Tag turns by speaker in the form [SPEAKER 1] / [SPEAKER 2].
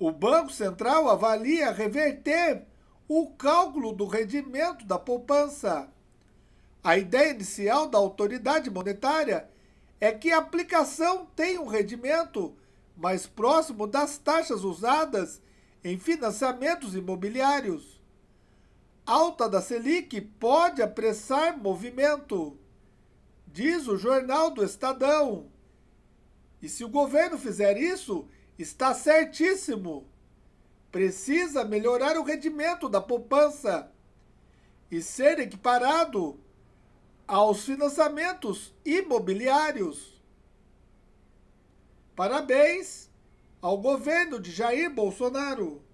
[SPEAKER 1] O Banco Central avalia reverter o cálculo do rendimento da poupança. A ideia inicial da autoridade monetária é que a aplicação tenha um rendimento mais próximo das taxas usadas em financiamentos imobiliários. Alta da Selic pode apressar movimento, diz o jornal do Estadão. E se o governo fizer isso, Está certíssimo. Precisa melhorar o rendimento da poupança e ser equiparado aos financiamentos imobiliários. Parabéns ao governo de Jair Bolsonaro.